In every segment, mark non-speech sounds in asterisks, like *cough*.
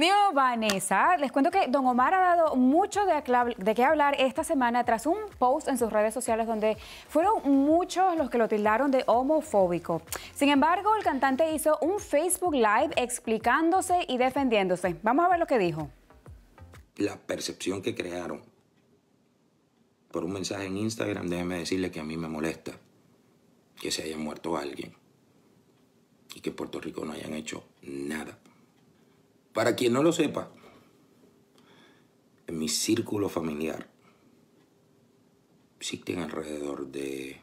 Mío, Vanessa, les cuento que Don Omar ha dado mucho de, qué hablar esta semana tras un post en sus redes sociales donde fueron muchos los que lo tildaron de homofóbico. Sin embargo, el cantante hizo un Facebook Live explicándose y defendiéndose. Vamos a ver lo que dijo. La percepción que crearon por un mensaje en Instagram, déjeme decirle que a mí me molesta que se haya muerto alguien y que Puerto Rico no hayan hecho nada. Para quien no lo sepa, en mi círculo familiar existen alrededor de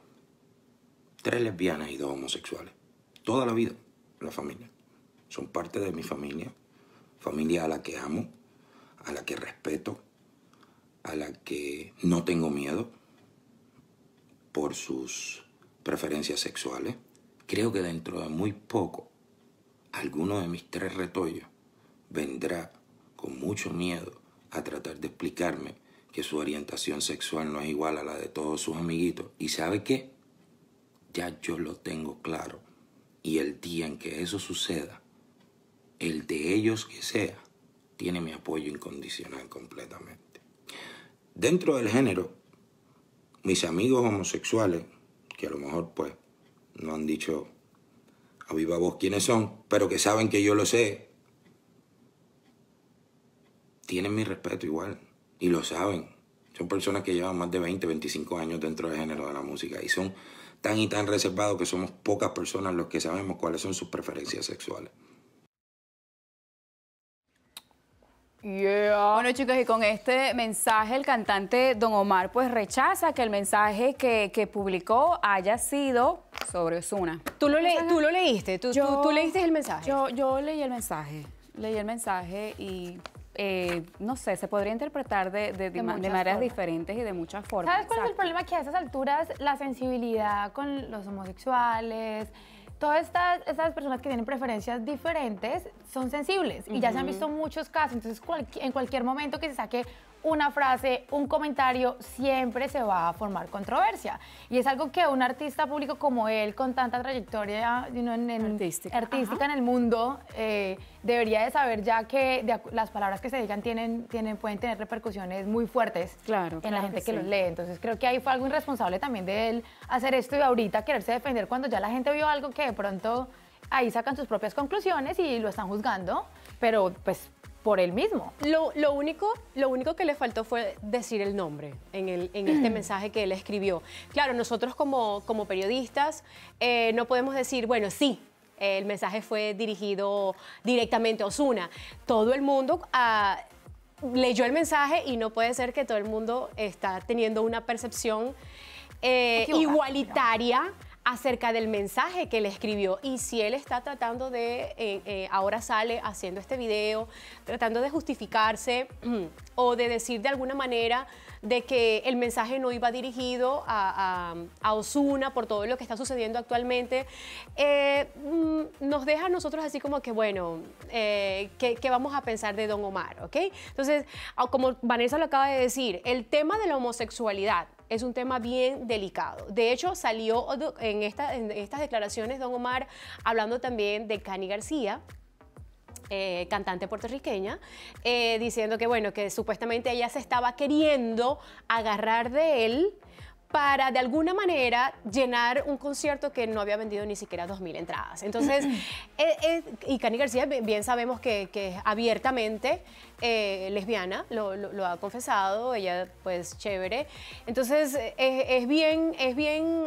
tres lesbianas y dos homosexuales. Toda la vida, la familia. Son parte de mi familia, familia a la que amo, a la que respeto, a la que no tengo miedo por sus preferencias sexuales. Creo que dentro de muy poco, alguno de mis tres retollos vendrá con mucho miedo a tratar de explicarme que su orientación sexual no es igual a la de todos sus amiguitos. ¿Y sabe qué? Ya yo lo tengo claro. Y el día en que eso suceda, el de ellos que sea, tiene mi apoyo incondicional completamente. Dentro del género, mis amigos homosexuales, que a lo mejor pues no han dicho a viva voz quiénes son, pero que saben que yo lo sé tienen mi respeto igual y lo saben. Son personas que llevan más de 20, 25 años dentro del género de la música y son tan y tan reservados que somos pocas personas los que sabemos cuáles son sus preferencias sexuales. Yeah. Bueno chicos, y con este mensaje el cantante Don Omar pues rechaza que el mensaje que, publicó haya sido sobre Osuna. ¿Tú lo, leíste? ¿Tú, leíste el mensaje? yo leí el mensaje, leí el mensaje y eh, no sé, se podría interpretar de, maneras diferentes y de muchas formas. ¿Sabes cuál es el problema? Que a esas alturas la sensibilidad con los homosexuales, todas estas, personas que tienen preferencias diferentes son sensibles y ya se han visto muchos casos. Entonces, en cualquier momento que se saque una frase, un comentario, siempre se va a formar controversia. Y es algo que un artista público como él, con tanta trayectoria en, artística, en el mundo, eh, debería de saber ya que las palabras que se digan tienen, tienen, pueden tener repercusiones muy fuertes en la gente que, los lee. Entonces creo que ahí fue algo irresponsable también de él hacer esto y ahorita quererse defender cuando ya la gente vio algo que de pronto ahí sacan sus propias conclusiones y lo están juzgando, pero pues por él mismo. Lo, único, lo único que le faltó fue decir el nombre en, *clears throat* este mensaje que él escribió. Claro, nosotros como, periodistas eh, no podemos decir, bueno, sí, el mensaje fue dirigido directamente a Osuna. Todo el mundo ah, leyó el mensaje y no puede ser que todo el mundo está teniendo una percepción eh, igualitaria acerca del mensaje que le escribió y si él está tratando de, eh, eh, ahora sale haciendo este video, tratando de justificarse *clears throat* o de decir de alguna manera de que el mensaje no iba dirigido a, Osuna por todo lo que está sucediendo actualmente, eh, mm, nos deja a nosotros así como que, bueno, ¿qué, vamos a pensar de Don Omar? ¿ok? Entonces, como Vanessa lo acaba de decir, el tema de la homosexualidad es un tema bien delicado. De hecho, salió en, estas declaraciones don Omar hablando también de Cani García, eh, cantante puertorriqueña, eh, diciendo que bueno, que supuestamente ella se estaba queriendo agarrar de él para de alguna manera llenar un concierto que no había vendido ni siquiera 2.000 entradas. Entonces, *laughs* eh, eh, y Cani García bien sabemos que, es abiertamente eh, lesbiana, lo, ha confesado, ella pues chévere. Entonces, es, bien, es bien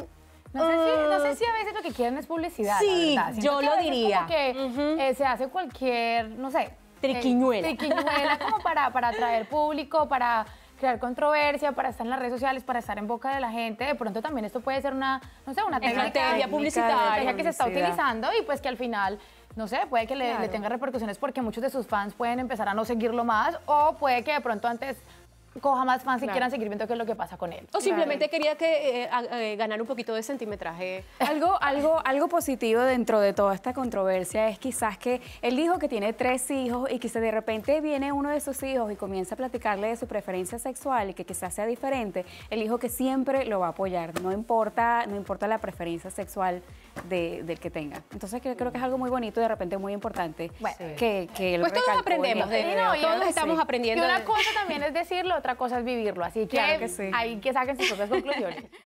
no sé, uh, si, a veces lo que quieren es publicidad. Sí, yo lo diría. que se hace cualquier, no sé. Triquiñuela. triquiñuela como para, para atraer público, para crear controversia, para estar en las redes sociales, para estar en boca de la gente. De pronto también esto puede ser una, no sé, una publicitaria que se está utilizando y pues que al final no sé, puede que le, le, tenga repercusiones porque muchos de sus fans pueden empezar a no seguirlo más o puede que de pronto antes coja más fans y quieran seguir viendo qué es lo que pasa con él. O simplemente quería que eh, eh, ganar un poquito de centimetraje. *laughs* Algo, algo, algo positivo dentro de toda esta controversia es quizás que él dijo que tiene tres hijos y que de repente viene uno de sus hijos y comienza a platicarle de su preferencia sexual y que quizás sea diferente, el hijo que siempre lo va a apoyar, no importa, no importa la preferencia sexual del que tenga. Entonces creo, que es algo muy bonito y de repente muy importante bueno, que, que, Pues todos aprendemos, este de, todos, estamos aprendiendo. Y una cosa también es decirlo, otra cosa es vivirlo. Así que, hay que sí. que saquen sus propias conclusiones. *laughs*